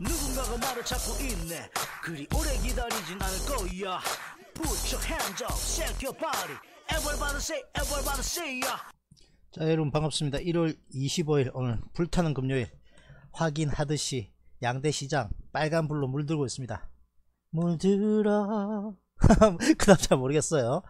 누군가가 말을 찾고 있네 그리 오래 기다리진 않을 거야 Put your hands up, shake your body Everybody say, everybody say y a 자 여러분 반갑습니다 1월 25일 오늘 불타는 금요일 확인하듯이 양대시장 빨간불로 물들고 있습니다 물들어 그답잘 모르겠어요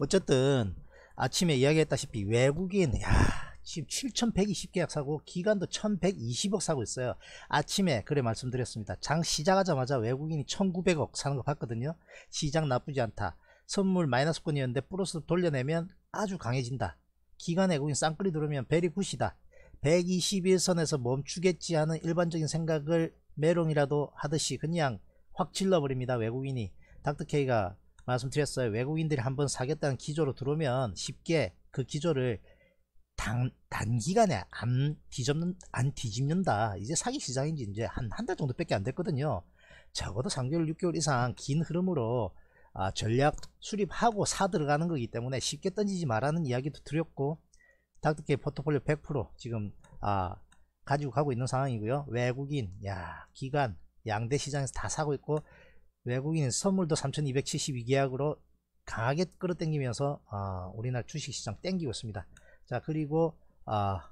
어쨌든 아침에 이야기했다시피 외국인 야7 1 2 0개약 사고 기간도 1,120억 사고 있어요. 아침에 그래 말씀드렸습니다. 장 시작하자마자 외국인이 1,900억 사는 거 봤거든요. 시장 나쁘지 않다. 선물 마이너스권이었는데 플러스 돌려내면 아주 강해진다. 기간 외국인 쌍끌이 들어오면 베리 굿이다. 121선에서 멈추겠지 하는 일반적인 생각을 메롱이라도 하듯이 그냥 확 질러버립니다. 외국인이. 닥터케이가 말씀드렸어요. 외국인들이 한번 사겠다는 기조로 들어오면 쉽게 그 기조를 단, 단기간에 안 뒤집는, 안 뒤집는다. 이제 사기 시장인지 이제 한, 한 달 정도밖에 안 됐거든요. 적어도 3개월, 6개월 이상 긴 흐름으로 아, 전략 수립하고 사 들어가는 거기 때문에 쉽게 던지지 말라는 이야기도 드렸고, 닥터케 포트폴리오 100% 지금, 아, 가지고 가고 있는 상황이고요. 외국인, 야, 기간, 양대 시장에서 다 사고 있고, 외국인 선물도 3272계약으로 강하게 끌어당기면서 아, 우리나라 주식시장 땡기고 있습니다. 자 그리고 아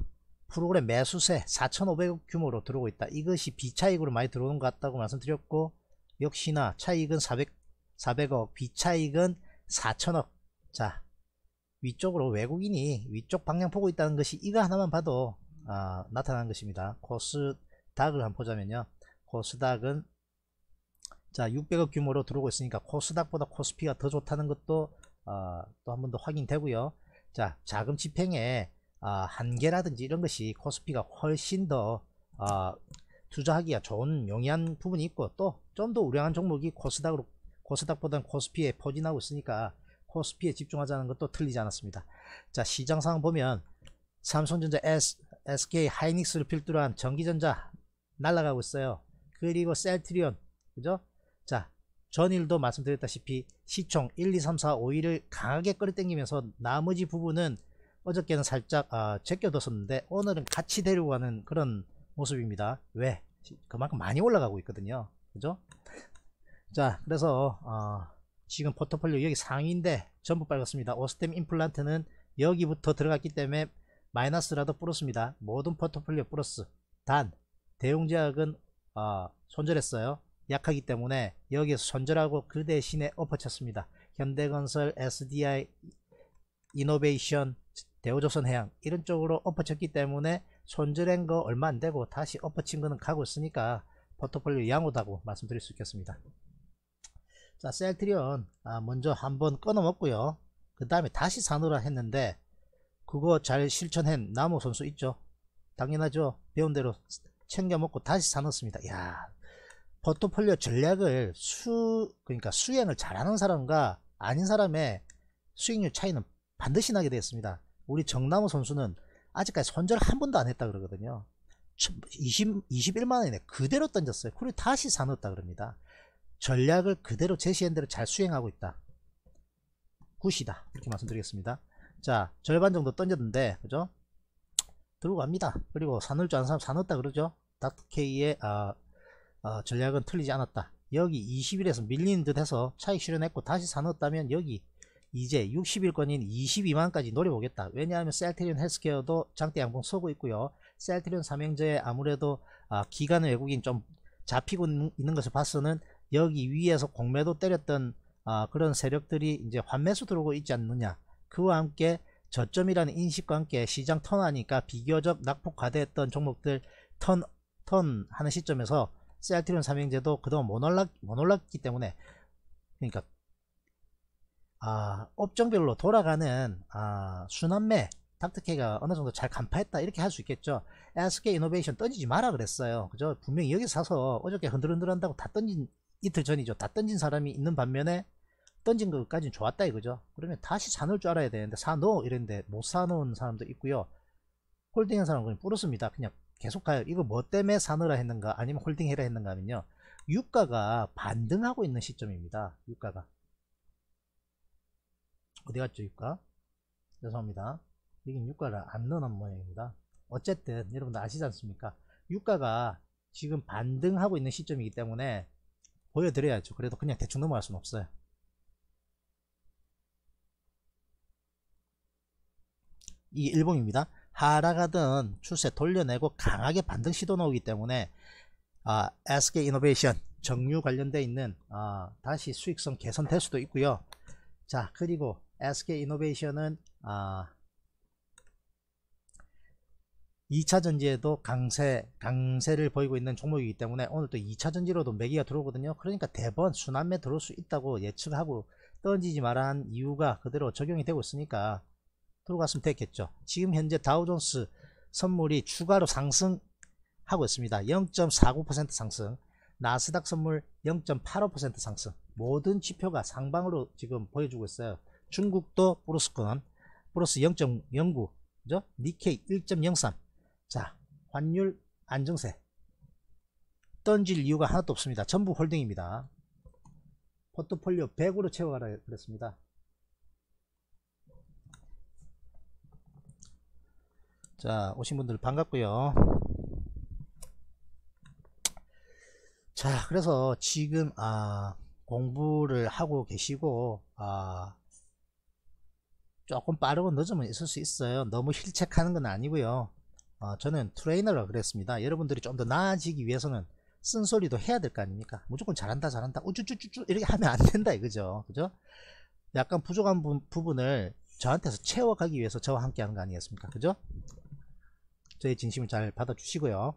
프로그램 매수세 4,500억 규모로 들어오고 있다. 이것이 비차익으로 많이 들어오는 것 같다고 말씀드렸고 역시나 차익은 400, 400억 비차익은 4 0 0 0억자 위쪽으로 외국인이 위쪽 방향 보고 있다는 것이 이거 하나만 봐도 아, 나타난 것입니다. 코스닥을 한번 보자면요. 코스닥은 자 600억 규모로 들어오고 있으니까 코스닥보다 코스피가 더 좋다는 것도 아, 또한 번 더 확인되고요. 자, 자금 집행에 아, 한계라든지 이런 것이 코스피가 훨씬 더 아, 투자하기가 좋은 용이한 부분이 있고 또 좀 더 우량한 종목이 코스닥으로 코스닥보다는 코스피에 포진하고 있으니까 코스피에 집중하자는 것도 틀리지 않았습니다. 자 시장 상황 보면 삼성전자 S, SK 하이닉스를 필두로 한 전기전자 날라가고 있어요. 그리고 셀트리온 그죠? 자 전일도 말씀드렸다시피 시총 1, 2, 3, 4, 5위를 강하게 끌어당기면서 나머지 부분은 어저께는 살짝 아, 제껴뒀었는데 오늘은 같이 데리고가는 그런 모습입니다. 왜? 그만큼 많이 올라가고 있거든요. 그죠? 자 그래서 어, 지금 포트폴리오 여기 상위인데 전부 빨갛습니다. 오스템 임플란트는 여기부터 들어갔기 때문에 마이너스라도 플러스입니다. 모든 포트폴리오 플러스 단대용제약은 어, 손절했어요. 약하기 때문에 여기서 손절하고 그 대신에 엎어쳤습니다. 현대건설, SDI, 이노베이션, 대우조선해양 이런 쪽으로 엎어쳤기 때문에 손절한 거 얼마 안 되고 다시 엎어친 거는 가고 있으니까 포트폴리오 양호다고 말씀드릴 수 있겠습니다. 자, 셀트리온 아, 먼저 한번 끊어먹고요. 그 다음에 다시 사느라 했는데 그거 잘 실천한 나무 선수 있죠? 당연하죠. 배운 대로 챙겨 먹고 다시 사놓습니다야 포트폴리오 전략을 수 그러니까 수행을 잘하는 사람과 아닌 사람의 수익률 차이는 반드시 나게 되었습니다. 우리 정나무 선수는 아직까지 손절 한 번도 안 했다 그러거든요. 20, 21만 원에 그대로 던졌어요. 그리고 다시 사놓다 았 그럽니다. 전략을 그대로 제시한 대로 잘 수행하고 있다. 굿이다. 이렇게 말씀드리겠습니다. 자, 절반 정도 던졌는데, 그죠? 들어 갑니다. 그리고 사놓을 줄 아는 사람 사놓다 았 그러죠? 닥케이의 아, 어, 전략은 틀리지 않았다. 여기 20일에서 밀린듯 해서 차익 실현했고 다시 사놓았다면 여기 이제 60일권인 22만까지 노려보겠다. 왜냐하면 셀트리온 헬스케어도 장대 양봉 서고 있고요. 셀트리온 삼형제에 아무래도 아, 기간 외국인 좀 잡히고 있는 것을 봐서는 여기 위에서 공매도 때렸던 아, 그런 세력들이 이제 환매수 들어오고 있지 않느냐. 그와 함께 저점이라는 인식과 함께 시장 턴하니까 비교적 낙폭 과대했던 종목들 턴, 턴 하는 시점에서 세아티론 삼형제도 그동안 못, 올랐, 못 올랐기 때문에 그러니까 아, 업종별로 돌아가는 아, 순환매 닥터케가 어느 정도 잘 간파했다 이렇게 할 수 있겠죠 SK 이노베이션 던지지 마라 그랬어요 그죠 분명히 여기 사서 어저께 흔들흔들한다고 다 던진 이틀 전이죠 다 던진 사람이 있는 반면에 던진 것까지는 좋았다 이거죠 그러면 다시 사놓을 줄 알아야 되는데 사놓 이랬는데 못 사놓은 사람도 있고요 홀딩한 사람은 그냥 뿌렸습니다 그냥 계속 가요. 이거 뭐 때문에 사느라 했는가 아니면 홀딩해라 했는가 하면요 유가가 반등하고 있는 시점입니다 유가가 어디 갔죠 유가 죄송합니다 이긴 유가를 안 넣는 모양입니다 어쨌든 여러분들 아시지 않습니까 유가가 지금 반등하고 있는 시점이기 때문에 보여드려야죠 그래도 그냥 대충 넘어갈 수는 없어요 이 일봉입니다 하락하던 추세 돌려내고 강하게 반등 시도 나오기 때문에 아, SK 이노베이션 정유 관련돼 있는 아, 다시 수익성 개선될 수도 있고요. 자 그리고 SK 이노베이션은 아, 2차전지에도 강세, 강세를 보이고 있는 종목이기 때문에 오늘 도 2차전지로도 매기가 들어오거든요. 그러니까 대번 순환매 들어올 수 있다고 예측하고 던지지 말한 이유가 그대로 적용이 되고 있으니까 들어갔으면 됐겠죠. 지금 현재 다우존스 선물이 추가로 상승하고 있습니다. 0.49% 상승, 나스닥 선물 0.85% 상승. 모든 지표가 상방으로 지금 보여주고 있어요. 중국도 플러스권, 플러스 0.09, 그 니케이 1.03. 자, 환율 안정세. 던질 이유가 하나도 없습니다. 전부 홀딩입니다. 포트폴리오 100으로 채워가라 그랬습니다. 자 오신 분들 반갑고요 자 그래서 지금 아 공부를 하고 계시고 아 조금 빠르고 늦으면 있을 수 있어요 너무 힐책하는 건 아니고요 아, 저는 트레이너라 그랬습니다 여러분들이 좀 더 나아지기 위해서는 쓴소리도 해야 될 거 아닙니까 무조건 잘한다 잘한다 우쭈쭈쭈쭈 이렇게 하면 안 된다 이거죠 그죠 약간 부족한 부, 분을 저한테서 채워가기 위해서 저와 함께 하는 거 아니겠습니까 그죠 저의 진심을 잘 받아주시고요.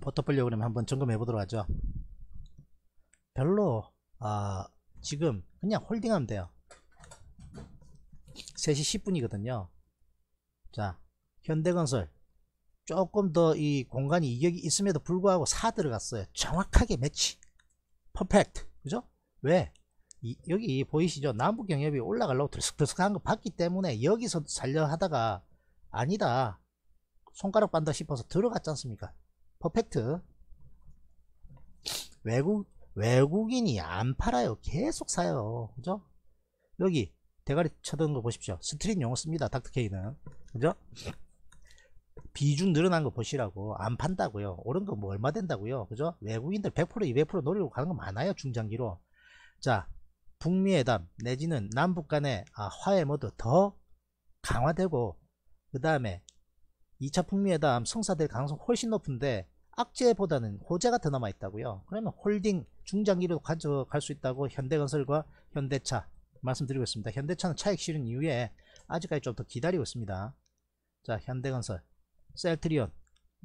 포트폴리오 그러면 한번 점검해 보도록 하죠. 별로 아, 지금 그냥 홀딩하면 돼요. 3시 10분이거든요. 자, 현대건설 조금 더 이 공간이 이격이 있음에도 불구하고 4 들어갔어요. 정확하게 매치. 퍼펙트. 그죠? 왜? 이, 여기 보이시죠? 남북경협이 올라가려고 들썩들썩한 거 봤기 때문에 여기서 살려 하다가 아니다. 손가락 반다 싶어서 들어갔지 않습니까? 퍼펙트. 외국, 외국인이 안 팔아요. 계속 사요. 그죠? 여기 대가리 쳐드는 거 보십시오. 스트릿 용어 씁니다. 닥터케이는. 그죠? 비중 늘어난 거 보시라고. 안 판다고요. 오른 거 뭐 얼마 된다고요. 그죠? 외국인들 100% 200% 노리고 가는 거 많아요. 중장기로. 자, 북미 회담 내지는 남북 간의 아, 화해 모두 더 강화되고 그 다음에 2차 북미회담 성사될 가능성 훨씬 높은데 악재보다는 호재가 더 남아있다고요. 그러면 홀딩 중장기로 가져갈 수 있다고 현대건설과 현대차 말씀드리고 있습니다. 현대차는 차익 실은 이후에 아직까지 좀 더 기다리고 있습니다. 자 현대건설 셀트리온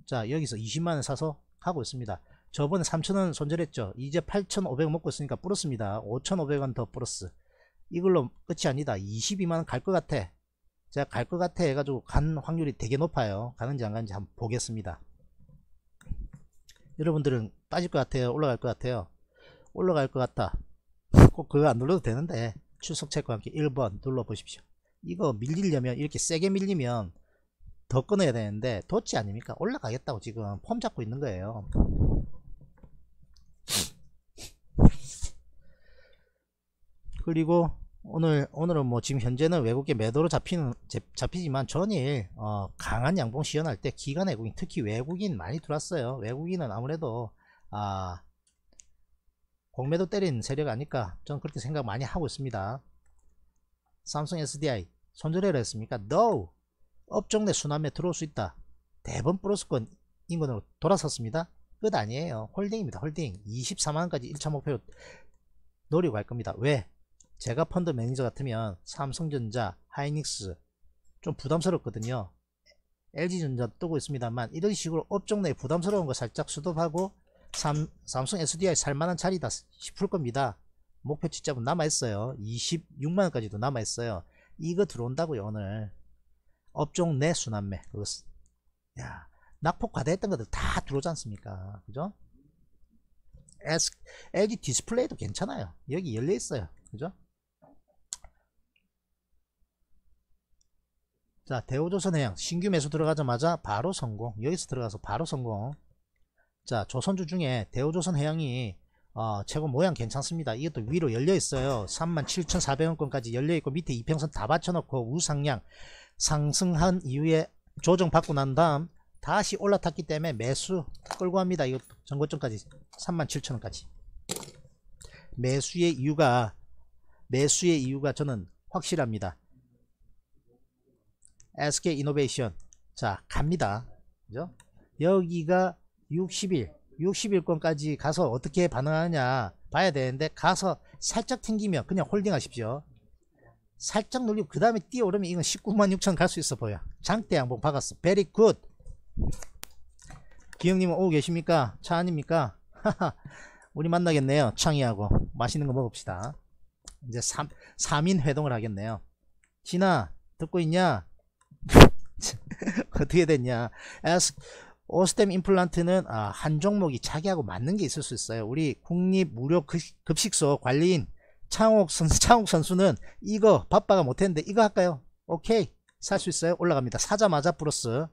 자 여기서 20만원 사서 하고 있습니다. 저번에 3천원 손절했죠. 이제 8,500원 먹고 있으니까 플러습니다 5,500원 더플러어 이걸로 끝이 아니다. 22만원 갈 것 같아. 제가 갈 것 같아 해가지고 간 확률이 되게 높아요 가는지 안 가는지 한번 보겠습니다 여러분들은 빠질 것 같아요 올라갈 것 같아요 올라갈 것같아꼭 그거 안 눌러도 되는데 출석 체크와 함께 1번 눌러보십시오 이거 밀리려면 이렇게 세게 밀리면 더 끊어야 되는데 도치 아닙니까 올라가겠다고 지금 폼 잡고 있는 거예요 그리고 오늘 오늘은 뭐 지금 현재는 외국계 매도로 잡히는 잡히지만 전일 어, 강한 양봉 시연할 때 기관 외국인 특히 외국인 많이 들어왔어요. 외국인은 아무래도 아 공매도 때린 세력 아닐까 저는 그렇게 생각 많이 하고 있습니다. 삼성 SDI 손절해라 했습니까? No! 업종 내 순환매 들어올 수 있다. 대번 플러스권 인근으로 돌아섰습니다. 끝 아니에요. 홀딩입니다. 홀딩. 24만원까지 1차 목표로 노리고 할 겁니다. 왜? 제가 펀드 매니저 같으면 삼성전자, 하이닉스 좀 부담스럽거든요. LG전자도 뜨고 있습니다만 이런 식으로 업종 내 부담스러운 거 살짝 수 d 하고 삼, 삼성 SDI 살만한 자리다 싶을 겁니다. 목표 치점은 남아있어요. 26만원까지도 남아있어요. 이거 들어온다고요 오늘. 업종 내 순환매. 그것, 야 낙폭 과대했던 것들 다 들어오지 않습니까? 그죠? LG 디스플레이도 괜찮아요. 여기 열려있어요. 그죠? 자 대우조선해양 신규 매수 들어가자마자 바로 성공 여기서 들어가서 바로 성공 자 조선주 중에 대우조선해양이 어, 최고 모양 괜찮습니다 이것도 위로 열려 있어요 37,400원권까지 열려 있고 밑에 이평선 다 받쳐놓고 우상향 상승한 이후에 조정받고 난 다음 다시 올라탔기 때문에 매수 끌고 합니다 이것도 전고점까지 37,000원까지 매수의 이유가 매수의 이유가 저는 확실합니다 SK 이노베이션 자 갑니다 그죠? 여기가 60일 60일권까지 가서 어떻게 반응하느냐 봐야 되는데 가서 살짝 튕기면 그냥 홀딩 하십시오 살짝 눌리고 그 다음에 뛰어오르면 이건 19만 6천 갈 수 있어 보여 장대 양봉 박았어 베리 굿 기영님은 오고 계십니까? 차 아닙니까? 우리 만나겠네요 창희하고 맛있는 거 먹읍시다 이제 3, 3인 회동을 하겠네요 진아 듣고 있냐? 어떻게 됐냐 에스 오스템 임플란트는 아, 한 종목이 자기하고 맞는 게 있을 수 있어요 우리 국립무료급식소 관리인 창옥 선수, 창옥 선수는 이거 바빠가 못했는데 이거 할까요 오케이 살 수 있어요 올라갑니다 사자마자 플러스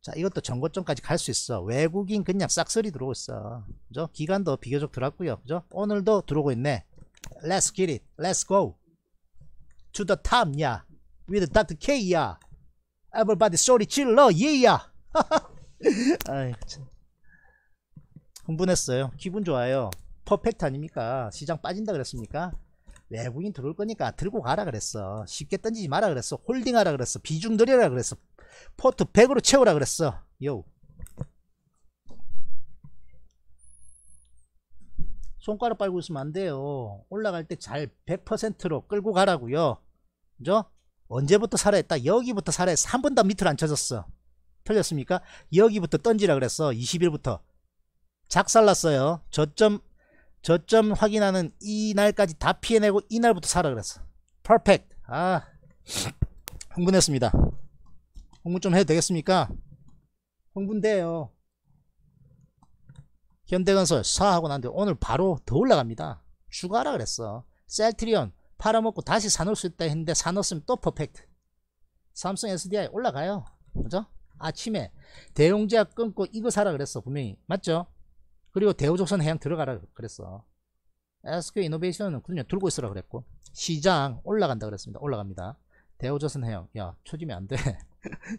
자 이것도 전고점까지 갈 수 있어 외국인 그냥 싹쓸이 들어오고 있어 그죠 기간도 비교적 들어왔고요 그죠 오늘도 들어오고 있네 Let's get it Let's go To the top 야 yeah. With Dr. K yeah. 에버바디 소리 질러 예야 아이 참 흥분했어요 기분 좋아요 퍼펙트 아닙니까 시장 빠진다 그랬습니까 외국인 들어올 거니까 들고 가라 그랬어 쉽게 던지지 마라 그랬어 홀딩하라 그랬어 비중 들려라 그랬어 포트 100으로 채우라 그랬어 요 손가락 빨고 있으면 안 돼요 올라갈 때 잘 100%로 끌고 가라고요 그죠 언제부터 살아있다? 여기부터 살아있어. 한 번 더 밑으로 안 쳐졌어. 틀렸습니까? 여기부터 던지라 그랬어. 20일부터. 작살났어요. 저점, 저점 확인하는 이날까지 다 피해내고 이날부터 살아 그랬어. 퍼펙트. 아, 흥분했습니다. 흥분 좀 해도 되겠습니까? 흥분돼요. 현대건설 사하고 난데 오늘 바로 더 올라갑니다. 추가하라 그랬어. 셀트리온 팔아먹고 다시 사놓을 수 있다 했는데 사놓으면 또 퍼펙트 삼성 SDI 올라가요 그죠? 아침에 대용제약 끊고 이거 사라 그랬어 분명히 맞죠? 그리고 대우조선 해양 들어가라 그랬어 SQ 이노베이션은 그냥 들고 있으라 그랬고 시장 올라간다 그랬습니다 올라갑니다 대우조선 해양 야 초지면 안돼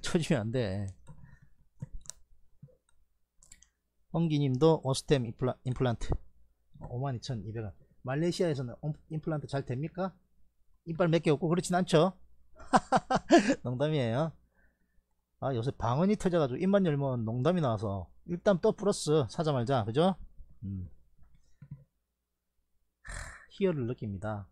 초지면 안돼 홍기님도 오스템 임플라, 임플란트 52,200원 말레이시아에서는 임플란트 잘 됩니까? 이빨 몇 개 없고 그렇진 않죠? 농담이에요. 아 요새 방언이 터져가지고 입만 열면 농담이 나와서 일단 또 플러스 사자 말자 그죠? 음. 희열을 느낍니다.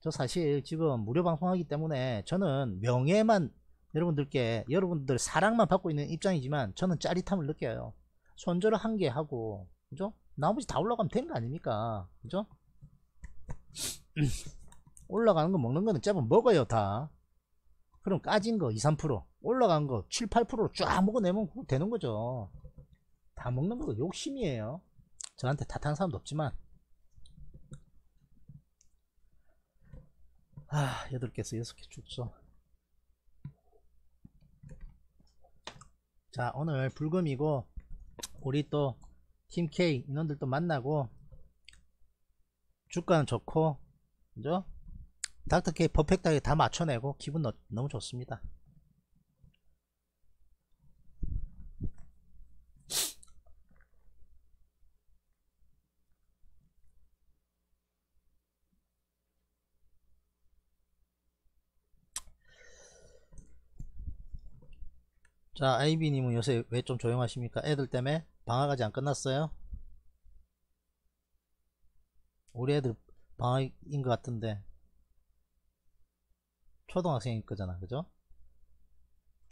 저 사실 지금 무료 방송하기 때문에 저는 명예만 여러분들께 여러분들 사랑만 받고 있는 입장이지만 저는 짜릿함을 느껴요. 손절을 한 개 하고 그죠? 나머지 다 올라가면 된 거 아닙니까? 그죠? 올라가는 거 먹는 거는 짭은 먹어요 다 그럼 까진 거 2, 3% 올라간 거 7, 8%로 쫙 먹어내면 되는 거죠 다 먹는 거 욕심이에요 저한테 탓하는 사람도 없지만 아 8개에서 6개 죽죠 자 오늘 불금이고 우리 또 팀K 인원들 도 만나고 주가는 좋고 그죠? 닥터케이 퍼펙트하게 다 맞춰내고 기분 너, 너무 좋습니다 자 아이비님은 요새 왜 좀 조용하십니까 애들 때문에 방학까지 안 끝났어요 우리 애들 방학인 것 같은데 초등학생일 거잖아 그죠?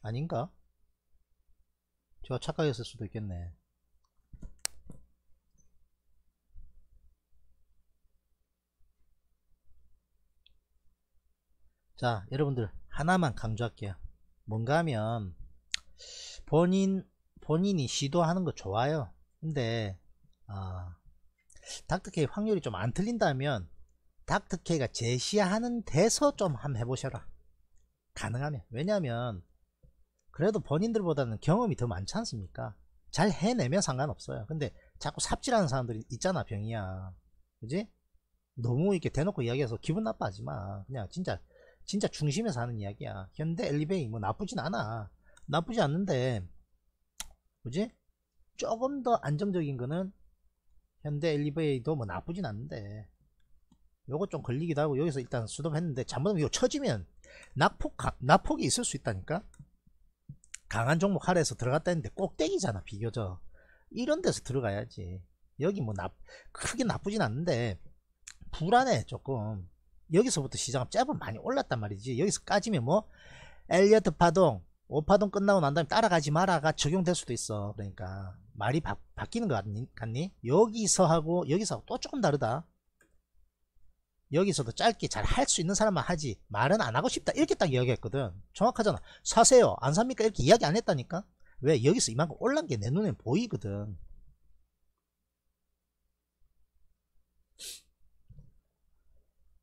아닌가? 제가 착각했을 수도 있겠네 자 여러분들 하나만 강조할게요 뭔가 하면 본인 본인이 시도하는 거 좋아요 근데 아 닥터케이 확률이 좀 안 틀린다면 닥터케이가 제시하는 데서 좀 한번 해보셔라 가능하면 왜냐면 그래도 본인들보다는 경험이 더 많지 않습니까 잘 해내면 상관없어요 근데 자꾸 삽질하는 사람들이 있잖아 병이야 그지 너무 이렇게 대놓고 이야기해서 기분 나빠하지마 그냥 진짜 진짜 중심에서 하는 이야기야 현대 엘리베이 뭐 나쁘진 않아 나쁘지 않는데 뭐지 조금 더 안정적인 거는 현대 엘리베이도 뭐 나쁘진 않은데 요거 좀 걸리기도 하고 여기서 일단 수동했는데 잘못하면 이거 쳐지면 낙폭, 낙폭이 있을 수 있다니까 강한 종목 하래에서 들어갔다 했는데 꼭대기잖아 비교적 이런 데서 들어가야지 여기 뭐 나, 크게 나쁘진 않은데 불안해 조금 여기서부터 시장은 짧은 많이 올랐단 말이지 여기서 까지면 뭐 엘리어트 파동 오파동 끝나고 난 다음에 따라가지 마라가 적용될 수도 있어 그러니까 말이 바, 뀌는것 같니, 같니? 여기서 하고 여기서 하고 또 조금 다르다 여기서도 짧게 잘 할 수 있는 사람만 하지 말은 안 하고 싶다 이렇게 딱 이야기했거든 정확하잖아 사세요 안 삽니까 이렇게 이야기 안 했다니까 왜 여기서 이만큼 올란 게 내눈에 보이거든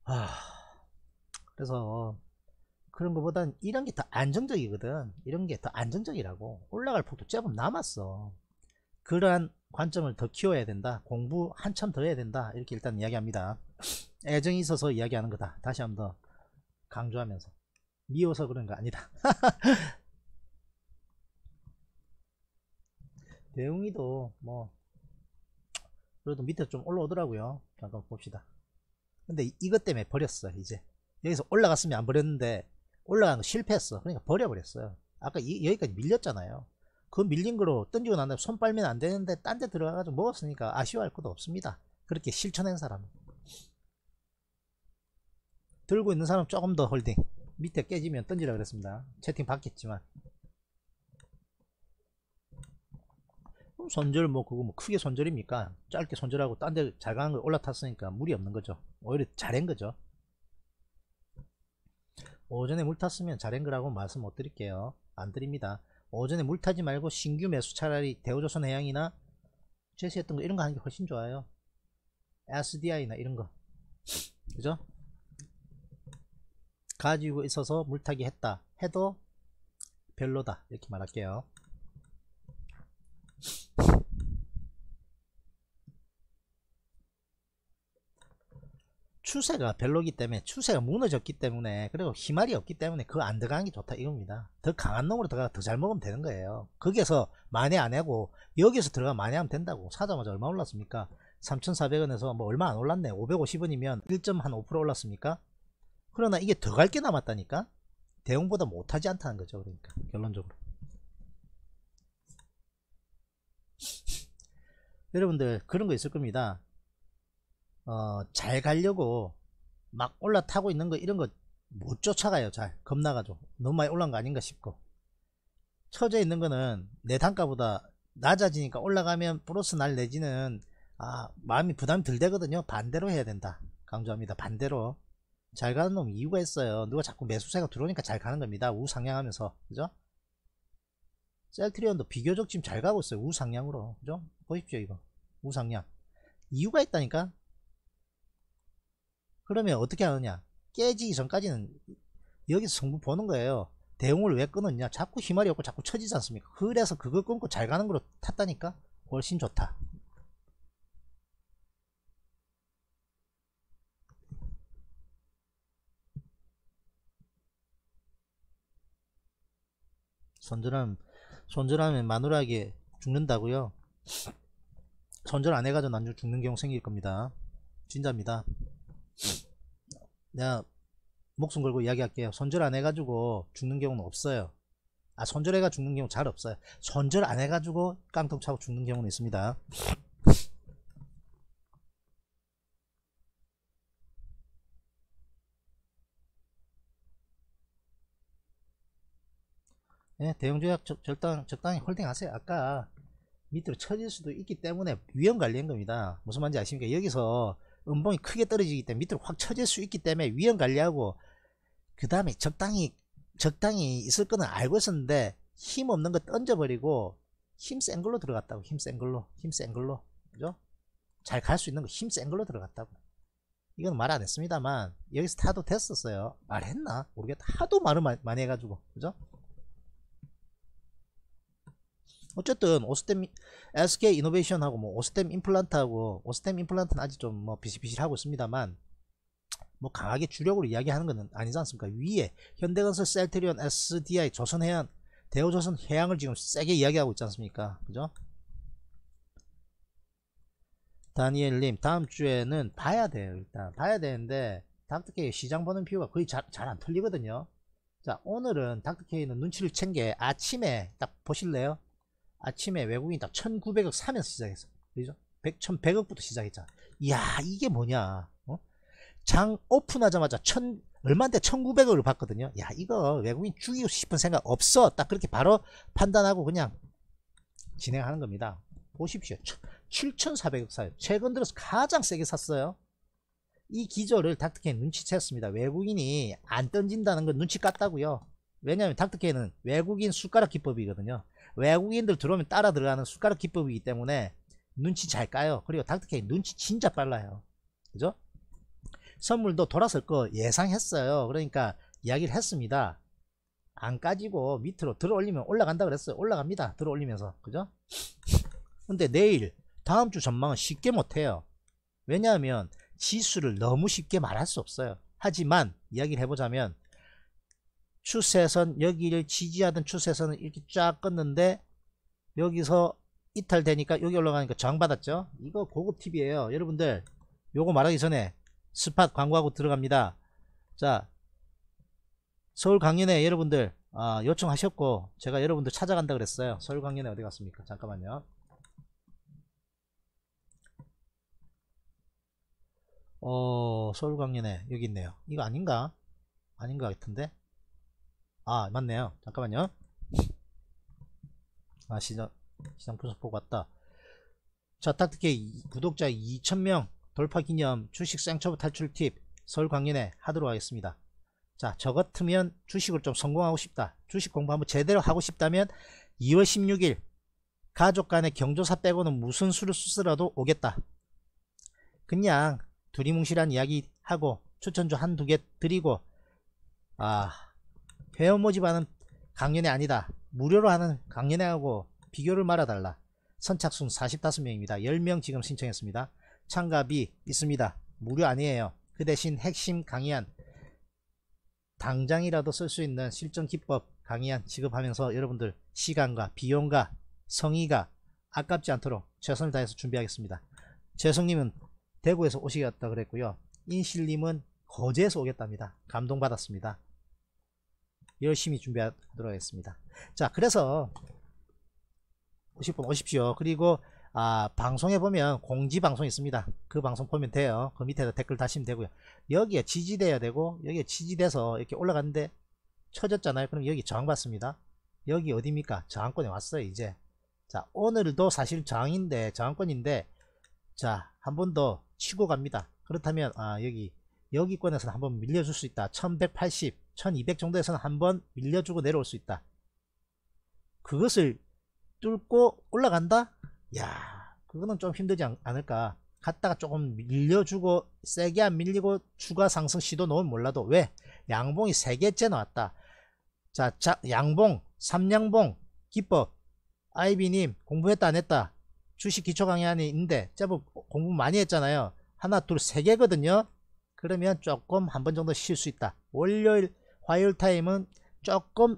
아 그래서 그런 것보단 이런 게 더 안정적이거든 이런 게 더 안정적이라고 올라갈 폭도 조금 남았어 그러한 관점을 더 키워야 된다. 공부 한참 더 해야 된다. 이렇게 일단 이야기합니다. 애정이 있어서 이야기하는 거다. 다시 한번 강조하면서. 미워서 그런 거 아니다. 대웅이도 뭐 그래도 밑에 좀 올라오더라고요. 잠깐 봅시다. 근데 이것 때문에 버렸어 이제. 여기서 올라갔으면 안 버렸는데 올라가는 거 실패했어. 그러니까 버려버렸어요. 아까 이, 여기까지 밀렸잖아요. 그 밀린 거로 던지고 난 다음에 손 빨면 안 되는데 딴 데 들어가가지고 먹었으니까 아쉬워할 것도 없습니다. 그렇게 실천한 사람. 들고 있는 사람 조금 더 홀딩. 밑에 깨지면 던지라 그랬습니다. 채팅 받겠지만. 손절 뭐 그거 뭐 크게 손절입니까? 짧게 손절하고 딴데잘 가는 걸 올라탔으니까 물이 없는 거죠. 오히려 잘한 거죠. 오전에 물 탔으면 잘한 거라고 말씀 못 드릴게요. 안 드립니다. 오전에 물 타지 말고 신규 매수 차라리 대우조선 해양이나 제시했던 거 이런 거 하는 게 훨씬 좋아요. SDI나 이런 거. 그죠? 가지고 있어서 물타기 했다. 해도 별로다. 이렇게 말할게요. 추세가 별로기 때문에 추세가 무너졌기 때문에 그리고 희말이 없기 때문에 그거 안 들어가는 게 좋다 이겁니다 더 강한 놈으로 들어가 더 잘 먹으면 되는 거예요 거기에서 만회안 하고 여기에서 들어가 만회 하면 된다고 사자마자 얼마 올랐습니까 3,400원에서 뭐 얼마 안 올랐네 550원이면 1.5% 올랐습니까 그러나 이게 더 갈 게 남았다니까 대형보다 못하지 않다는 거죠 그러니까 결론적으로 여러분들 그런 거 있을 겁니다 어, 잘 가려고 막 올라타고 있는 거 이런 거 못 쫓아가요 잘 겁나가지고 너무 많이 올라간 거 아닌가 싶고 처져 있는 거는 내 단가보다 낮아지니까 올라가면 플러스 날 내지는 아 마음이 부담이 덜 되거든요 반대로 해야 된다 강조합니다 반대로 잘 가는 놈 이유가 있어요 누가 자꾸 매수세가 들어오니까 잘 가는 겁니다 우상향하면서 그죠 셀트리온도 비교적 지금 잘 가고 있어요 우상향으로 그죠 보십시오 이거 우상향 이유가 있다니까 그러면 어떻게 하느냐 깨지기 전까지는 여기서 성분 보는 거예요 대웅을왜 끊었냐 자꾸 희말이 없고 자꾸 처지지 않습니까 그래서 그걸 끊고 잘 가는 걸로 탔다니까 훨씬 좋다 손절함 손절하면 마누라에게 죽는다고요 손절 안 해가지고 나중 에 죽는 경우 생길 겁니다 진짜입니다 내가 목숨 걸고 이야기할게요. 손절 안 해가지고 죽는 경우는 없어요. 아 손절해가 죽는 경우 잘 없어요. 손절 안 해가지고 깡통 차고 죽는 경우는 있습니다. 네, 대형조약 적당, 적당히 홀딩하세요. 아까 밑으로 쳐질 수도 있기 때문에 위험 관리인 겁니다. 무슨 말인지 아십니까? 여기서 음봉이 크게 떨어지기 때문에 밑으로 확 처질 수 있기 때문에 위험 관리하고 그 다음에 적당히 적당히 있을 거는 알고 있었는데 힘 없는 거 던져버리고 힘 센 걸로 들어갔다고 힘 센 걸로 힘 센 걸로 그죠? 잘 갈 수 있는 거 힘 센 걸로 들어갔다고 이건 말 안 했습니다만 여기서 타도 됐었어요 말했나 모르겠다 하도 말을 많이 해가지고 그죠? 어쨌든 오스템 SK 이노베이션하고 뭐 오스템 임플란트하고 오스템 임플란트는 아직 좀 뭐 비실비실하고 있습니다만 뭐 강하게 주력으로 이야기하는 것은 아니지 않습니까? 위에 현대건설, 셀트리온, SDI, 조선해안 대우조선 해양을 지금 세게 이야기하고 있지 않습니까? 그죠? 다니엘님 다음 주에는 봐야 돼요 일단 봐야 되는데 닥터케이 시장 보는 비유가 거의 잘안 틀리거든요 자 오늘은 닥터케이는 눈치를 챈게 아침에 딱 보실래요? 아침에 외국인 다 1900억 사면서 시작했어 그죠? 100, 1100억부터 시작했잖아 이야 이게 뭐냐 어? 장 오픈하자마자 천 얼마인데 1900억을 받거든요 야 이거 외국인 죽이고 싶은 생각 없어 딱 그렇게 바로 판단하고 그냥 진행하는 겁니다 보십시오 7400억 사요 최근 들어서 가장 세게 샀어요 이 기조를 닥터케인 눈치챘습니다 외국인이 안 던진다는 건 눈치 깠다고요 왜냐하면 닥터케인은 외국인 숟가락 기법이거든요 외국인들 들어오면 따라 들어가는 숟가락 기법이기 때문에 눈치 잘 까요. 그리고 닥터케이 눈치 진짜 빨라요. 그죠? 선물도 돌아설 거 예상했어요. 그러니까 이야기를 했습니다. 안 까지고 밑으로 들어 올리면 올라간다 그랬어요. 올라갑니다. 들어 올리면서. 그죠? 근데 내일, 다음 주 전망은 쉽게 못해요. 왜냐하면 지수를 너무 쉽게 말할 수 없어요. 하지만 이야기를 해보자면 추세선 여기를 지지하던 추세선을 이렇게 쫙 껐는데 여기서 이탈되니까 여기 올라가니까 정 받았죠 이거 고급 팁이에요 여러분들 요거 말하기 전에 스팟 광고하고 들어갑니다 자 서울 강연회 여러분들 아, 요청하셨고 제가 여러분들 찾아간다 그랬어요 서울 강연회 어디 갔습니까 잠깐만요 어 서울 강연회 여기 있네요 이거 아닌가 아닌가 같은데 아 맞네요 잠깐만요 아 시장 시장 분석 보고 왔다 자 탁특히 구독자 2천명 돌파 기념 주식 쌍처부 탈출 팁 서울 광년에 하도록 하겠습니다 자 저 같으면 주식을 좀 성공하고 싶다 주식 공부 한번 제대로 하고 싶다면 2월 16일 가족 간의 경조사 빼고는 무슨 수를 쓰더라도 오겠다 그냥 두리뭉실한 이야기 하고 추천주 한 두 개 드리고 아 회원 모집하는 강연회 아니다. 무료로 하는 강연회하고 비교를 말아달라. 선착순 45명입니다. 10명 지금 신청했습니다. 참가비 있습니다. 무료 아니에요. 그 대신 핵심 강의안 당장이라도 쓸 수 있는 실전 기법 강의안 지급하면서 여러분들 시간과 비용과 성의가 아깝지 않도록 최선을 다해서 준비하겠습니다. 재성님은 대구에서 오시겠다 그랬고요. 인실님은 거제에서 오겠답니다. 감동받았습니다. 열심히 준비하도록 하겠습니다. 자, 그래서 오실 분 오십시오. 그리고 아, 방송에 보면 공지 방송 있습니다. 그 방송 보면 돼요. 그 밑에다 댓글 다시면 되고요. 여기에 지지돼야 되고 여기에 지지돼서 이렇게 올라갔는데 쳐졌잖아요. 그럼 여기 저항받습니다. 여기 어디입니까? 저항권에 왔어요. 이제 자 오늘도 사실 저항인데 저항권인데 자 한 번 더 치고 갑니다. 그렇다면 아 여기 여기권에서 한번 밀려줄 수 있다. 1180 1200 정도에서는 한번 밀려주고 내려올 수 있다. 그것을 뚫고 올라간다? 야 그거는 좀 힘들지 않, 을까 갔다가 조금 밀려주고 세게 안 밀리고 추가 상승 시도 넣은 몰라도 왜? 양봉이 3개째 나왔다. 자, 자 양봉, 삼양봉, 기법, 아이비님 공부했다 안 했다? 주식 기초 강의 안에 있는데 제법 공부 많이 했잖아요. 하나, 둘, 세 개거든요. 그러면 조금 한 번 정도 쉴 수 있다. 월요일 화요일 타임은 조금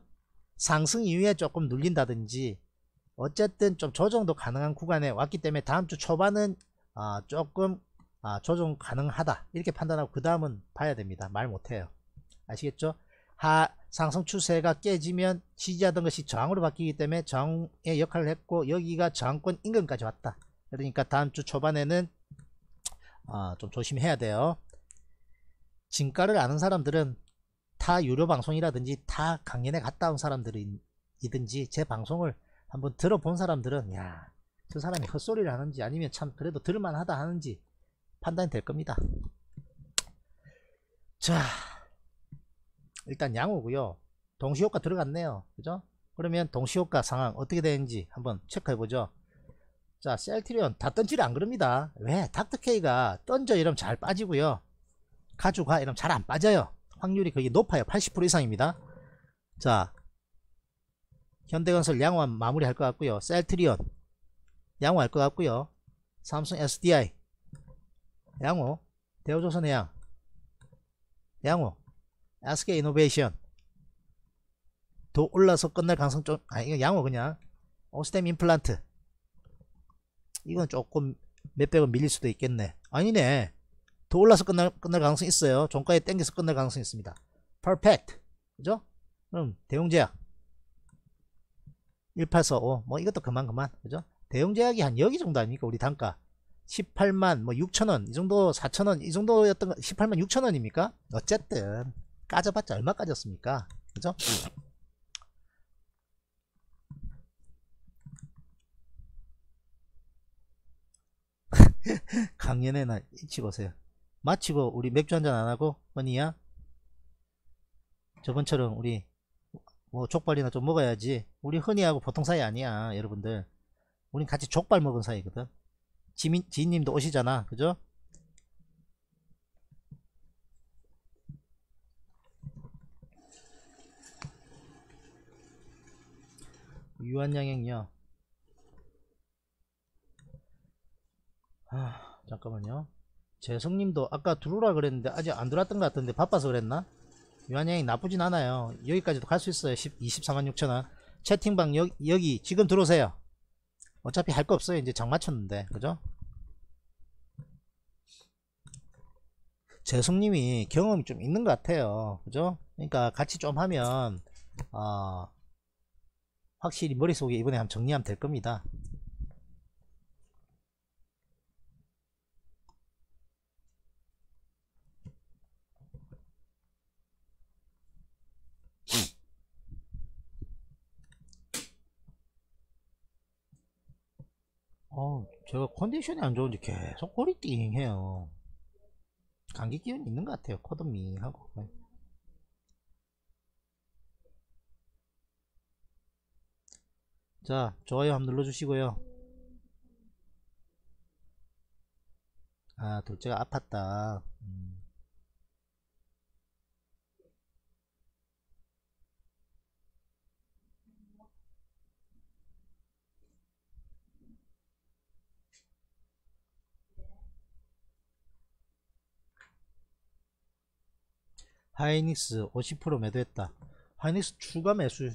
상승 이후에 조금 눌린다든지 어쨌든 좀 조정도 가능한 구간에 왔기 때문에 다음 주 초반은 아 조금 아 조정 가능하다 이렇게 판단하고 그 다음은 봐야 됩니다 말 못해요 아시겠죠 하 상승 추세가 깨지면 지지하던 것이 저항으로 바뀌기 때문에 저항의 역할을 했고 여기가 저항권 인근까지 왔다 그러니까 다음 주 초반에는 아좀 조심해야 돼요 진가를 아는 사람들은 타 유료 방송이라든지 타 강연에 갔다 온 사람들이든지 제 방송을 한번 들어본 사람들은 야그 사람이 헛소리를 하는지 아니면 참 그래도 들을만하다 하는지 판단이 될 겁니다 자 일단 양호고요 동시효과 들어갔네요 그죠 그러면 동시효과 상황 어떻게 되는지 한번 체크해 보죠 자 셀트리온 다던지를안 그럽니다 왜 닥터케이가 던져 이러면 잘 빠지고요 가져가 이러면 잘안 빠져요 확률이 그게 높아요 80% 이상입니다 자 현대건설 양호한 마무리할 것 같고요 셀트리온 양호할 것 같고요 삼성 SDI 양호 대우조선해양 양호 SK이노베이션 더 올라서 끝날 가능성 좀 아니 이거 양호 그냥 오스템 임플란트 이건 조금 몇백원 밀릴 수도 있겠네 아니네 더 올라서 끝날, 끝날 가능성이 있어요. 종가에 땡겨서 끝날 가능성이 있습니다. perfect. 그죠? 그럼 대형제약 1845. 뭐 이것도 그만 그만. 그죠? 대형제약이 한 여기 정도 아닙니까? 우리 단가. 18만 뭐 6천원 이 정도 4천원 이 정도였던 가 18만 6천원입니까? 어쨌든 까져봤자 얼마 까졌습니까? 그죠? 강연에나 일찍 오세요. 마치고 우리 맥주 한잔 안하고 언니야 저번처럼 우리 뭐 족발이나 좀 먹어야지 우리 흔히하고 보통 사이 아니야 여러분들 우린 같이 족발 먹은 사이거든 지민, 지인님도 오시잖아 그죠 유한양행요 아 잠깐만요 재성님도 아까 들어오라 그랬는데 아직 안 들어왔던 것 같은데 바빠서 그랬나? 유한양이 나쁘진 않아요. 여기까지도 갈 수 있어요. 10, 24만 6천원. 채팅방 여, 여기 지금 들어오세요. 어차피 할 거 없어요. 이제 장 맞췄는데. 그죠? 재성님이 경험이 좀 있는 것 같아요. 그죠? 그러니까 같이 좀 하면 어, 확실히 머릿속에 이번에 한번 정리하면 될 겁니다. 어, 제가 컨디션이 안 좋은지 계속 꼬리띵 해요. 감기 기운이 있는 것 같아요. 코드미 하고. 네. 자, 좋아요 한번 눌러주시고요. 아, 둘째가 아팠다. 음. 하이닉스 50% 매도했다 하이닉스 추가 매수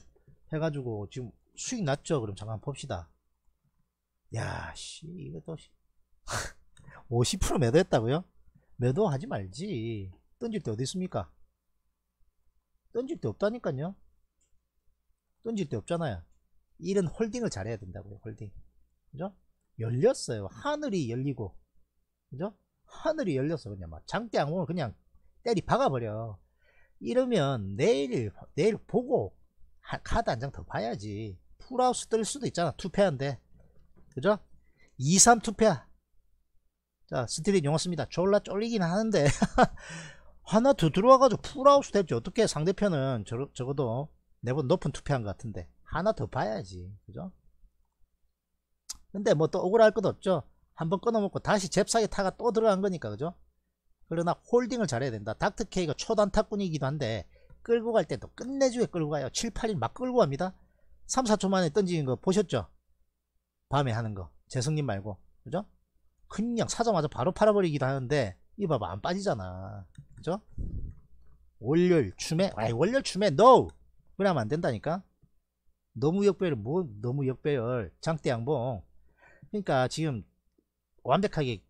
해가지고 지금 수익 났죠 그럼 잠깐 봅시다 야씨 이거 또50% 매도했다고요? 매도하지 말지 던질 때 어디 있습니까? 던질 때 없다니까요 던질 때 없잖아요 이런 홀딩을 잘해야 된다고요 홀딩 그죠? 열렸어요 하늘이 열리고 그죠? 하늘이 열려서 그냥 막 장대 항공을 그냥 때리 박아버려 이러면 내일 내일 보고 카드 한 장 더 봐야지 풀하우스 뜰 수도 있잖아 투패한데 그죠? 2, 3 투패야 자스트이용었습니다 졸라 쫄리긴 하는데 하나 더 들어와가지고 풀하우스 될지 어떻게 상대편은 저, 적어도 내보다 높은 투패한 것 같은데 하나 더 봐야지 그죠? 근데 뭐 또 억울할 것도 없죠 한번 끊어먹고 다시 잽싸게 타가 또 들어간 거니까 그죠? 그러나 홀딩을 잘해야 된다. 닥터케이가 초단타꾼이기도 한데 끌고 갈 때도 끝내주게 끌고 가요. 7, 8일 막 끌고 갑니다. 3, 4초 만에 던지는 거 보셨죠? 밤에 하는 거. 재승님 말고. 그죠? 그냥 사자마자 바로 팔아버리기도 하는데 이 봐봐 안 빠지잖아. 그죠? 월요일 춤에 아이 월요일 춤에 NO! 그러면 안 된다니까. 너무 역배열 뭐 너무 역배열 장대 양봉. 그러니까 지금 완벽하게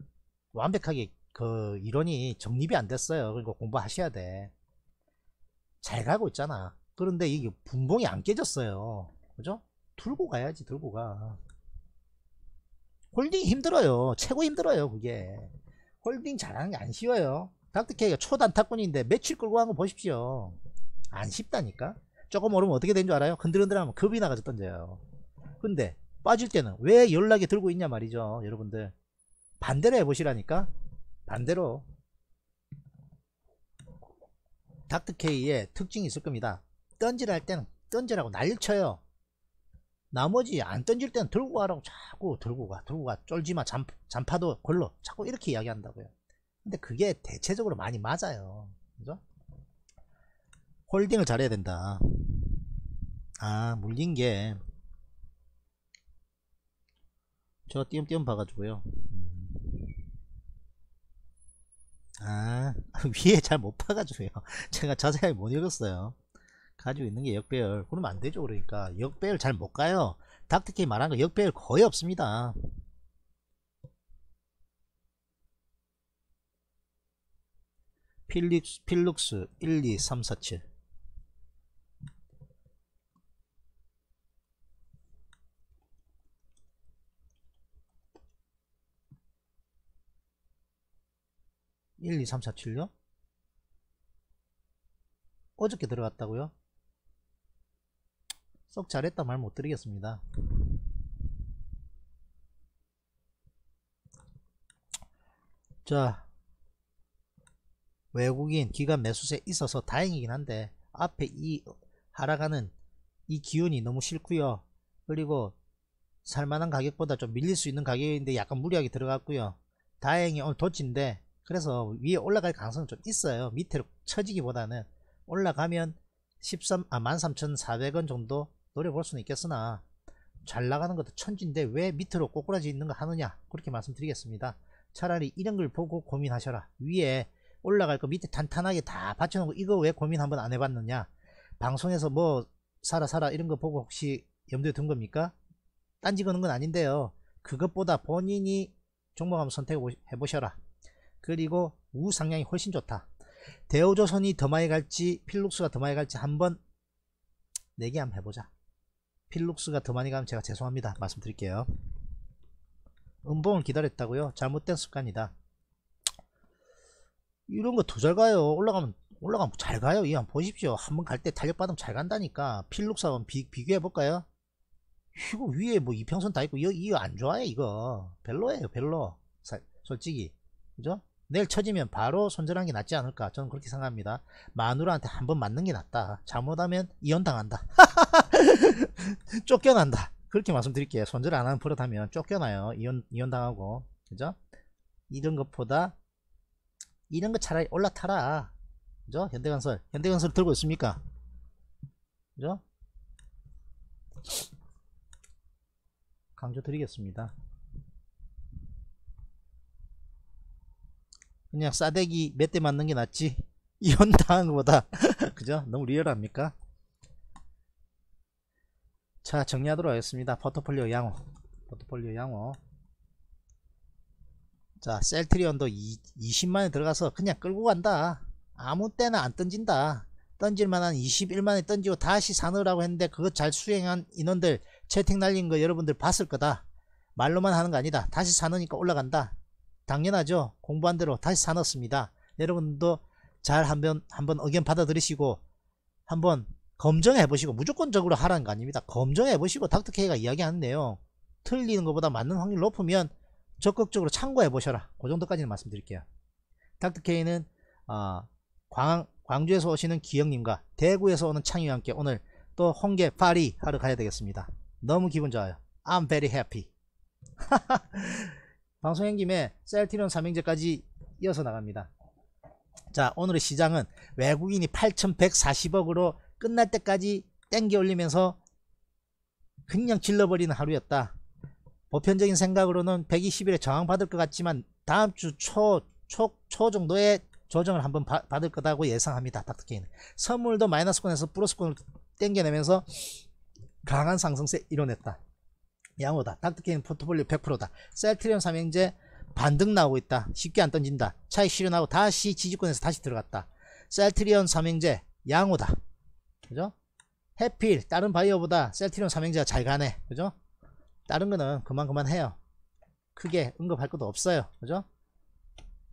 완벽하게 그 이론이 정립이 안 됐어요. 그러니 공부하셔야 돼. 잘 가고 있잖아. 그런데 이게 분봉이 안 깨졌어요. 그죠? 들고 가야지 들고 가. 홀딩 힘들어요. 최고 힘들어요 그게. 홀딩 잘하는 게 안 쉬워요. 닥터케이가 초단타꾼인데 며칠 끌고 간 거 보십시오. 안 쉽다니까. 조금 오르면 어떻게 된 줄 알아요? 흔들흔들하면 급이 나가서 던져요. 근데 빠질 때는 왜 연락이 들고 있냐 말이죠. 여러분들 반대로 해보시라니까. 반대로 닥터케이의 특징이 있을 겁니다. 던질할 때는 던지라고 난리 쳐요. 나머지 안 던질 때는 들고 가라고 자꾸 들고 가, 들고 가, 쫄지마, 잔, 파도 걸로 자꾸 이렇게 이야기한다고요. 근데 그게 대체적으로 많이 맞아요. 그죠? 홀딩을 잘해야 된다. 아, 물린 게, 저 띄엄띄엄 봐가지고요. 아 위에 잘 못봐가지고요 제가 자세하게 못 읽었어요 가지고 있는 게 역배열 그러면 안 되죠 그러니까 역배열 잘 못 가요 닥터케이 말한 거 역배열 거의 없습니다 필릭스 필룩스 1 2 3 4 7 1, 2, 3, 4, 7요? 어저께 들어갔다고요? 썩 잘했다 말 못 드리겠습니다. 자, 외국인 기관 매수세 있어서 다행이긴 한데 앞에 이 하락하는 이 기운이 너무 싫고요. 그리고 살만한 가격보다 좀 밀릴 수 있는 가격인데 약간 무리하게 들어갔고요. 다행히 오늘 도치인데 그래서 위에 올라갈 가능성은 좀 있어요 밑으로 쳐지기보다는 올라가면 13, 아, 13,400원 정도 노려볼 수는 있겠으나 잘 나가는 것도 천지인데왜 밑으로 꼬꾸라지 있는 거 하느냐 그렇게 말씀드리겠습니다 차라리 이런 걸 보고 고민하셔라 위에 올라갈 거 밑에 탄탄하게다 받쳐놓고 이거 왜 고민 한번 안 해봤느냐 방송에서 뭐 사라 사라 이런 거 보고 혹시 염두에 둔 겁니까? 딴지 거는 건 아닌데요 그것보다 본인이 종목 한번 선택해 보셔라 그리고 우상향이 훨씬 좋다. 대우조선이 더 많이 갈지 필룩스가 더 많이 갈지 한번 내기 한번 해보자. 필룩스가 더 많이 가면 제가 죄송합니다. 말씀드릴게요. 음봉을 기다렸다고요? 잘못된 습관이다. 이런 거 더 잘 가요. 올라가면 올라가면 잘 가요. 이한 보십시오. 한번 갈 때 탄력 받으면 잘 간다니까. 필룩스 한번 비, 교해 볼까요? 이거 위에 뭐 이평선 다 있고 이거, 이거 안 좋아해 이거. 별로예요. 별로. 사, 솔직히 그죠? 내일 처지면 바로 손절하는 게 낫지 않을까 저는 그렇게 생각합니다 마누라한테 한번 맞는 게 낫다 잘못하면 이혼당한다 쫓겨난다 그렇게 말씀드릴게요 손절 안 하는 버릇하면 쫓겨나요 이혼, 이혼당하고 그죠 이런 것보다 이런 거 차라리 올라타라 그죠 현대건설 현대건설 들고 있습니까 그죠 강조 드리겠습니다 그냥 싸대기 몇 대 맞는 게 낫지 이혼 당한 것보다 그죠? 너무 리얼합니까? 자 정리하도록 하겠습니다 포트폴리오 양호 포트폴리오 양호 자 셀트리온도 20만에 들어가서 그냥 끌고 간다 아무 때나 안 던진다 던질만한 21만에 던지고 다시 사느라고 했는데 그거 잘 수행한 인원들 채팅 날린 거 여러분들 봤을 거다 말로만 하는 거 아니다 다시 사느니까 올라간다 당연하죠. 공부한 대로 다시 사놨습니다. 여러분도 잘 한번 한번 의견 받아들이시고 한번 검증해 보시고 무조건적으로 하라는 거 아닙니다. 검증해 보시고 닥터케이가 이야기하는 내용 틀리는 것보다 맞는 확률 높으면 적극적으로 참고해 보셔라. 그 정도까지는 말씀드릴게요. 닥터케이는 어, 광, 광주에서 오시는 기영님과 대구에서 오는 창희와 함께 오늘 또 홍계 파리 하러 가야 되겠습니다. 너무 기분 좋아요. I'm very happy. 방송행 김에 셀트리온 삼형제까지 이어서 나갑니다. 자 오늘의 시장은 외국인이 8,140억으로 끝날 때까지 땡겨 올리면서 그냥 질러버리는 하루였다. 보편적인 생각으로는 120일에 저항받을 것 같지만 다음 주 초, 초, 초 정도에 조정을 한번 바, 받을 거라고 예상합니다. 닥터케인 선물도 마이너스권에서 플러스권을 땡겨내면서 강한 상승세 이뤄냈다. 양호다. 닥터게임 포트폴리오 100%다. 셀트리온 삼행제 반등 나오고 있다. 쉽게 안 던진다. 차익 실현하고 다시 지지권에서 다시 들어갔다. 셀트리온 삼행제 양호다. 그죠? 해필 다른 바이어보다 셀트리온 삼행제가잘 가네. 그죠? 다른 거는 그만 그만 해요. 크게 언급할 것도 없어요. 그죠?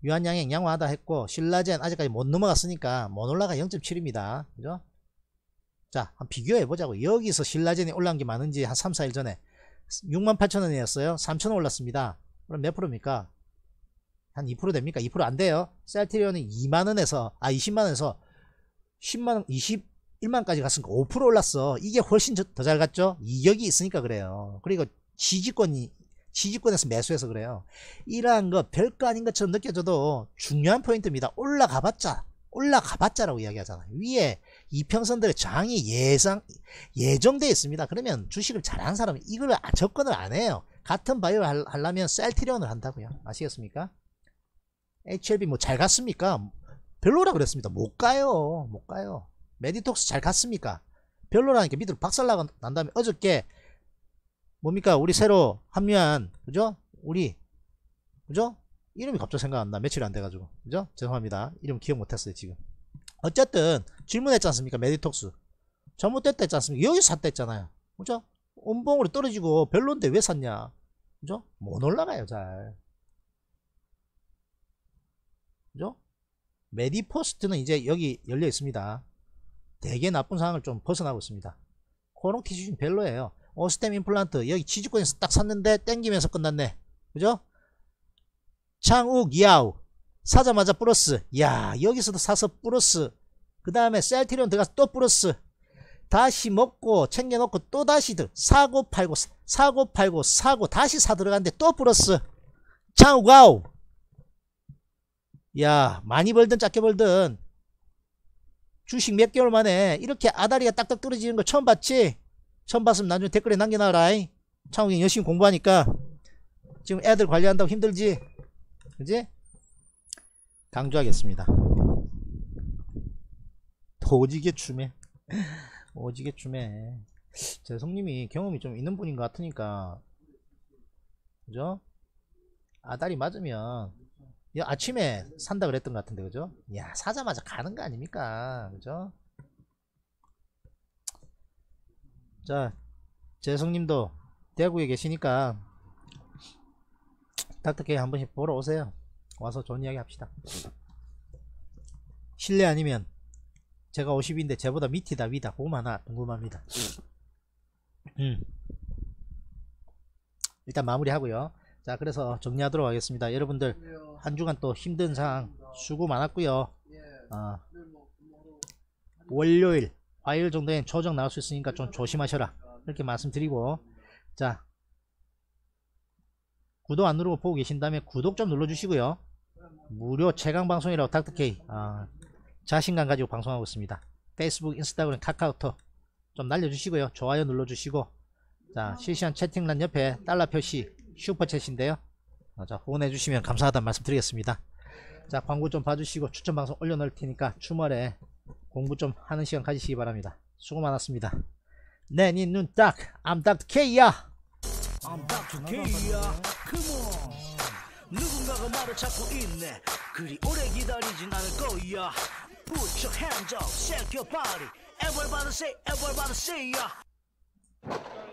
유한양행 양호하다 했고 신라젠 아직까지 못 넘어갔으니까 모놀라가 0.7입니다. 그죠? 자, 한 비교해 보자고. 여기서 신라젠이 올라온 게 많은지 한 3, 4일 전에 68,000원이었어요. 3,000원 올랐습니다. 그럼 몇 프로입니까? 한 2% 됩니까? 2%안 돼요. 셀트리온이 2만원에서, 아, 20만원에서 10만원, 21만원까지 갔으니까 5% 올랐어. 이게 훨씬 더 잘 갔죠? 이격이 있으니까 그래요. 그리고 지지권이, 지지권에서 매수해서 그래요. 이러한 거 별거 아닌 것처럼 느껴져도 중요한 포인트입니다. 올라가봤자, 올라가봤자라고 이야기하잖아요. 위에 이평선들의 장이 예상 예정돼 있습니다. 그러면 주식을 잘하는 사람은 이걸 아, 접근을 안 해요. 같은 바이오 를 하려면 셀트리온을 한다고요. 아시겠습니까? HLB 뭐 잘 갔습니까? 별로라 그랬습니다. 못 가요. 못 가요. 메디톡스 잘 갔습니까? 별로라는 게 밑으로 박살나고 난 다음에 어저께 뭡니까? 우리 새로 합류한 그죠? 우리 그죠? 이름이 갑자기 생각 안 나. 며칠 안 돼가지고. 그죠? 죄송합니다. 이름 기억 못했어요, 지금. 어쨌든, 질문했지 않습니까? 메디톡스. 잘못됐다 했지 않습니까? 여기 샀다 했잖아요. 그죠? 온봉으로 떨어지고 별론데 왜 샀냐? 그죠? 못 올라가요, 잘. 그죠? 메디포스트는 이제 여기 열려 있습니다. 되게 나쁜 상황을 좀 벗어나고 있습니다. 코롱 티슈는 별로예요. 오스템 임플란트 여기 지지권에서 딱 샀는데 땡기면서 끝났네. 그죠? 창욱 야우 사자마자 플러스 야 여기서도 사서 플러스 그 다음에 셀트리온 들어가서 또 플러스 다시 먹고 챙겨놓고 또 다시 들 사고 팔고 사고 팔고 사고 다시 사 들어갔는데 또 플러스 창참 와우 야 많이 벌든 작게 벌든 주식 몇 개월 만에 이렇게 아다리가 딱딱 떨어지는 거 처음 봤지? 처음 봤으면 나중에 댓글에 남겨놔라 창욱이 열심히 공부하니까 지금 애들 관리한다고 힘들지? 그지? 강조하겠습니다 오지게 춤에 오지게 춤에 제성님이 경험이 좀 있는 분인 것 같으니까 그죠? 아다리 맞으면 야, 아침에 산다 그랬던 것 같은데 그죠? 야 사자마자 가는 거 아닙니까? 그죠? 자 재성님도 대구에 계시니까 닥터케이 한 번씩 보러 오세요 와서 좋은 이야기 합시다 실례 아니면 제가 50인데 쟤보다 밑이다 위다 보마나 궁금합니다 음. 음. 일단 마무리하고요 자 그래서 정리하도록 하겠습니다 여러분들 한 주간 또 힘든 상황 수고 많았고요 어, 월요일 화요일 정도엔 초정 나올 수 있으니까 좀 조심하셔라 이렇게 말씀드리고 자 구독 안 누르고 보고 계신다면 구독 좀 눌러주시고요 무료 최강 방송이라고 탁터케이 자신감 가지고 방송하고 있습니다. 페이스북, 인스타그램, 카카오톡 좀 날려주시고요. 좋아요 눌러주시고 자 아. 실시간 채팅란 옆에 달러 표시 슈퍼챗인데요. 어, 자 후원해주시면 감사하다는 말씀 드리겠습니다. 자 광고 좀 봐주시고 추천 방송 올려놓을 테니까 주말에 공부 좀 하는 시간 가지시기 바랍니다. 수고 많았습니다. 네, 니 눈딱 암닥 K야. 암닥 K야. 그모. 누군가가 말을 찾고 있네. 그리 오래 기다리진 않을 거야. Put your hands up, shake your body. Everybody say, everybody say, yeah.